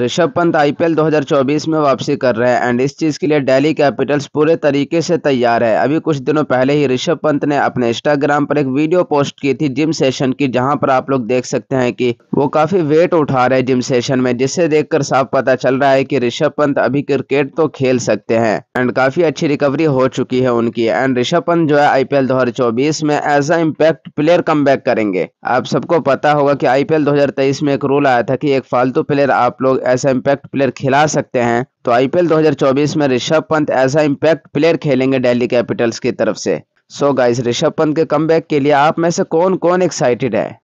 Rishabh Pant IPL 2024 में वापसी कर रहे हैं एंड इस चीज़ के लिए डेली कैपिटल्स पूरे तरीके से तैयार है अभी कुछ दिनों पहले ही ऋषभ पंत ने अपने इंस्टाग्राम पर एक वीडियो पोस्ट की थी जिम सेशन की जहां पर आप लोग देख सकते हैं कि वो काफ़ी वेट उठा रहे हैं जिम सेशन में जिससे देखकर साफ पता चल रहा है कि ऋषभ पंत अभी क्रिकेट तो खेल सकते हैं एंड काफ़ी अच्छी रिकवरी हो चुकी है उनकी एंड ऋषभ पंत जो है आईपीएल 2024 में as a impact player come करेंगे आप सबको पता होगा कि आईपीएल 2023 में एक रूल आया था कि एक फालतू प्लेयर आप लोग ऐसा इम्पैक्ट प्लेयर खिला सकते हैं तो आईपीएल 2024 में ऋषभ पंत ऐसा इम्पैक्ट प्लेयर खेलेंगे दिल्ली कैपिटल्स की तरफ से सो गाइस ऋषभ पंत के कम के लिए आप में से कौन कौन एक्साइटेड है